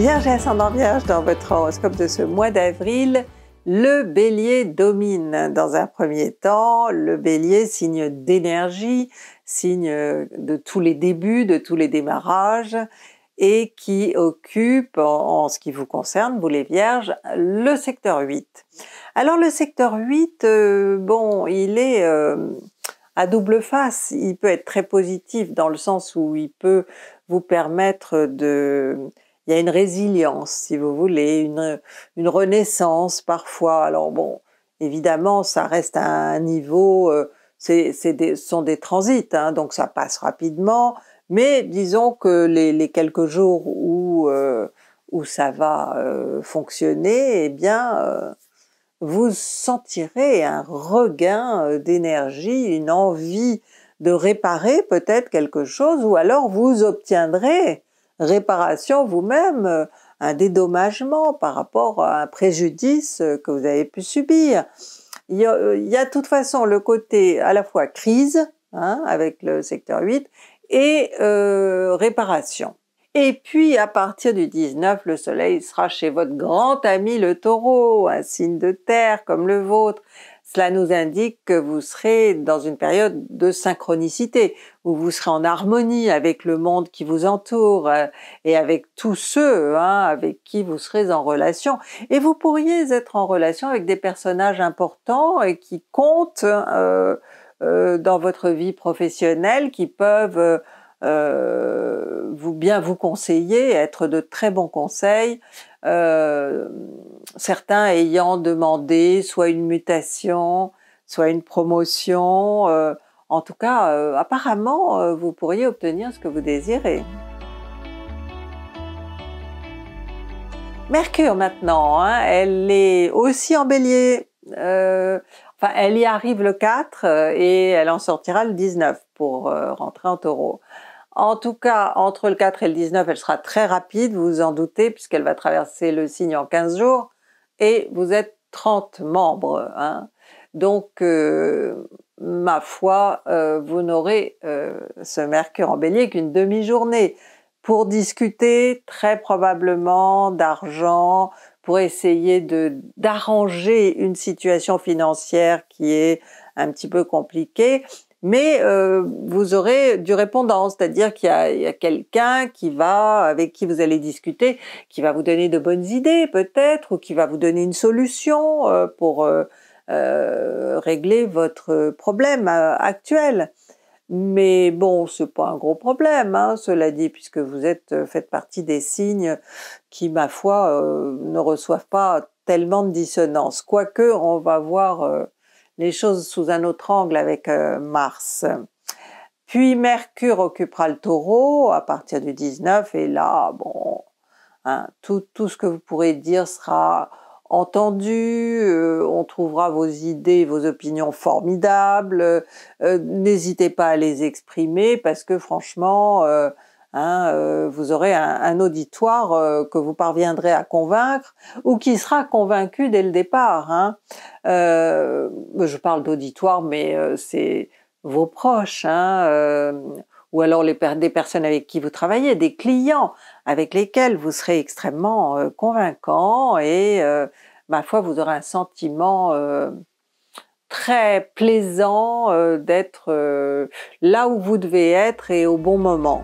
Vierge et ascendant Vierge, dans votre horoscope de ce mois d'avril, le bélier domine dans un premier temps, le bélier signe d'énergie, signe de tous les débuts, de tous les démarrages, et qui occupe, en, ce qui vous concerne, vous les vierges, le secteur 8. Alors le secteur 8, euh, bon, il est euh, à double face, il peut être très positif dans le sens où il peut vous permettre de il y a une résilience, si vous voulez, une, renaissance parfois. Alors bon, évidemment, ça reste un niveau, euh, ce sont des transits, hein, donc ça passe rapidement, mais disons que les, quelques jours où, euh, ça va euh, fonctionner, eh bien, vous sentirez un regain d'énergie, une envie de réparer peut-être quelque chose, ou alors vous obtiendrez réparation vous-même, euh, un dédommagement par rapport à un préjudice euh, que vous avez pu subir. Euh, il y a, de toute façon le côté à la fois crise, hein, avec le secteur 8, et réparation. Et puis à partir du 19, le soleil sera chez votre grand ami le taureau, un signe de terre comme le vôtre, cela nous indique que vous serez dans une période de synchronicité, où vous serez en harmonie avec le monde qui vous entoure euh, et avec tous ceux hein, avec qui vous serez en relation. Et vous pourriez être en relation avec des personnages importants et qui comptent euh, euh, dans votre vie professionnelle, qui peuvent vous bien vous conseiller, être de très bons conseils euh, certains ayant demandé soit une mutation, soit une promotion. Euh, en tout cas, euh, apparemment, vous pourriez obtenir ce que vous désirez. Mercure maintenant, hein, elle est aussi en bélier. Enfin, elle y arrive le 4 et elle en sortira le 19 pour rentrer en taureau. En tout cas, entre le 4 et le 19, elle sera très rapide, vous vous en doutez, puisqu'elle va traverser le signe en 15 jours, et vous êtes 30 membres. Hein. Donc, euh, ma foi, euh, vous n'aurez euh, ce Mercure en bélier qu'une demi-journée pour discuter très probablement d'argent, pour essayer d'arranger une situation financière qui est un petit peu compliquée mais euh, vous aurez du répondant, c'est-à-dire qu'il y a, quelqu'un qui va, avec qui vous allez discuter, qui va vous donner de bonnes idées peut-être, ou qui va vous donner une solution euh, pour euh, régler votre problème actuel. Mais bon, c'est pas un gros problème, hein, cela dit, puisque vous êtes faites partie des signes qui, ma foi, ne reçoivent pas tellement de dissonance. Quoique, on va voir les choses sous un autre angle avec euh, Mars. Puis Mercure occupera le taureau à partir du 19 et là, bon, hein, tout, ce que vous pourrez dire sera entendu, euh, on trouvera vos idées, vos opinions formidables, euh, n'hésitez pas à les exprimer parce que franchement, Hein, euh, vous aurez un, auditoire euh, que vous parviendrez à convaincre ou qui sera convaincu dès le départ. Hein. Euh, je parle d'auditoire, mais c'est vos proches, hein, ou alors des personnes avec qui vous travaillez, des clients avec lesquels vous serez extrêmement convaincant et ma foi, vous aurez un sentiment très plaisant d'être là où vous devez être et au bon moment.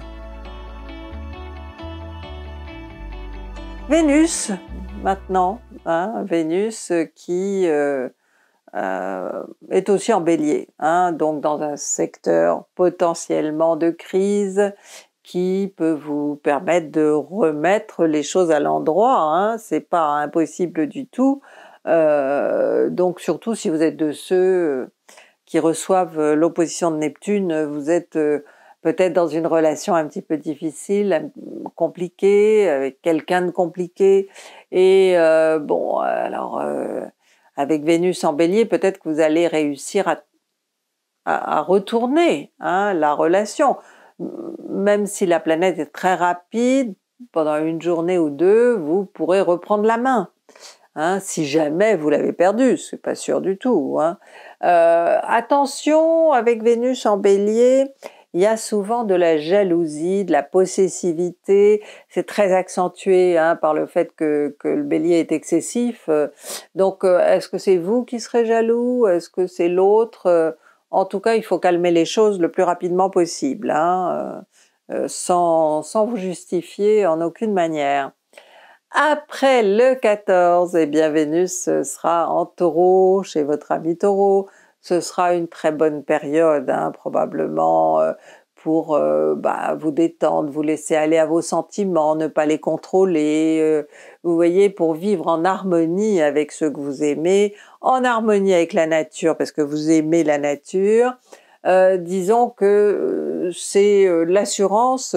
Vénus, maintenant, hein, Vénus qui euh, euh, est aussi en bélier, hein, donc dans un secteur potentiellement de crise qui peut vous permettre de remettre les choses à l'endroit, hein, c'est pas impossible du tout. Euh, donc surtout si vous êtes de ceux qui reçoivent l'opposition de Neptune, vous êtes peut-être dans une relation un petit peu difficile, compliqué, avec quelqu'un de compliqué. Et euh, bon, alors euh, avec Vénus en bélier, peut-être que vous allez réussir à, à, retourner hein, la relation. Même si la planète est très rapide, pendant une journée ou deux, vous pourrez reprendre la main. Hein, si jamais vous l'avez perdue, c'est pas sûr du tout. Hein. Euh, attention avec Vénus en Bélier, il y a souvent de la jalousie, de la possessivité. C'est très accentué hein, par le fait que, le bélier est excessif. Euh, donc, euh, est-ce que c'est vous qui serez jaloux Est-ce que c'est l'autre euh, En tout cas, il faut calmer les choses le plus rapidement possible, hein, sans, vous justifier en aucune manière. Après le 14, et eh bien Vénus sera en taureau, chez votre ami taureau, ce sera une très bonne période, hein, probablement euh, pour euh, bah, vous détendre, vous laisser aller à vos sentiments, ne pas les contrôler, euh, vous voyez, pour vivre en harmonie avec ceux que vous aimez, en harmonie avec la nature, parce que vous aimez la nature. disons que c'est l'assurance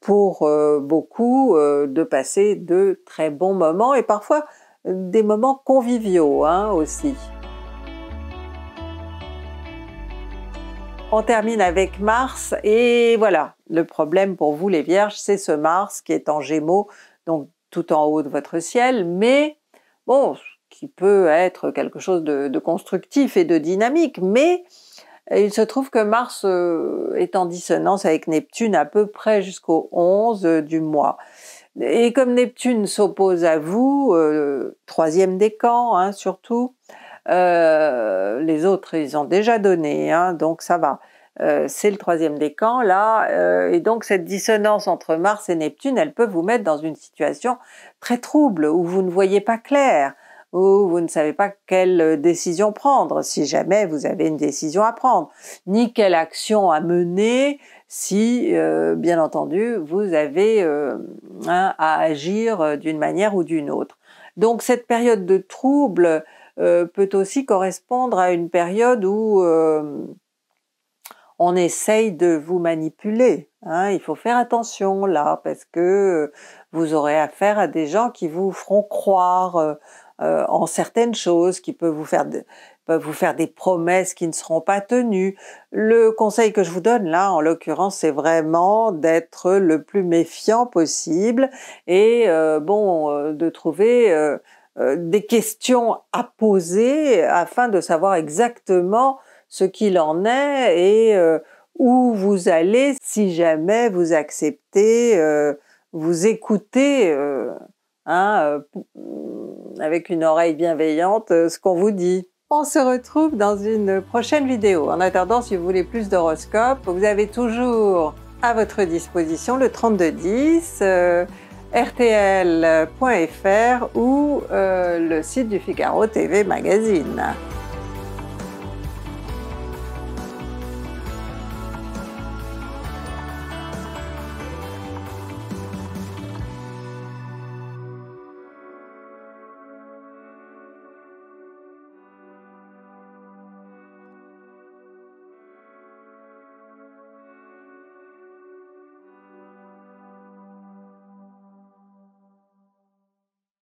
pour beaucoup de passer de très bons moments et parfois des moments conviviaux hein, aussi. On termine avec Mars et voilà, le problème pour vous les Vierges, c'est ce Mars qui est en Gémeaux, donc tout en haut de votre ciel, mais bon, qui peut être quelque chose de, constructif et de dynamique, mais il se trouve que Mars euh, est en dissonance avec Neptune à peu près jusqu'au 11 euh, du mois. Et comme Neptune s'oppose à vous, euh, troisième décan camps hein, surtout, euh, les autres, ils ont déjà donné, hein, donc ça va. Euh, c'est le troisième décan là, euh, et donc cette dissonance entre Mars et Neptune, elle peut vous mettre dans une situation très trouble où vous ne voyez pas clair, où vous ne savez pas quelle décision prendre, si jamais vous avez une décision à prendre, ni quelle action à mener, si bien entendu vous avez à agir d'une manière ou d'une autre. Donc cette période de trouble euh, peut aussi correspondre à une période où euh, on essaye de vous manipuler. Hein. Il faut faire attention là, parce que vous aurez affaire à des gens qui vous feront croire euh, en certaines choses, qui peuvent vous faire des promesses qui ne seront pas tenues. Le conseil que je vous donne là, en l'occurrence, c'est vraiment d'être le plus méfiant possible et bon, de trouver euh, des questions à poser afin de savoir exactement ce qu'il en est et euh, où vous allez si jamais vous acceptez, euh, vous écoutez hein, avec une oreille bienveillante ce qu'on vous dit. On se retrouve dans une prochaine vidéo. En attendant, si vous voulez plus d'horoscopes, vous avez toujours à votre disposition le 3210. 10, rtl.fr ou euh, le site du Figaro TV Magazine.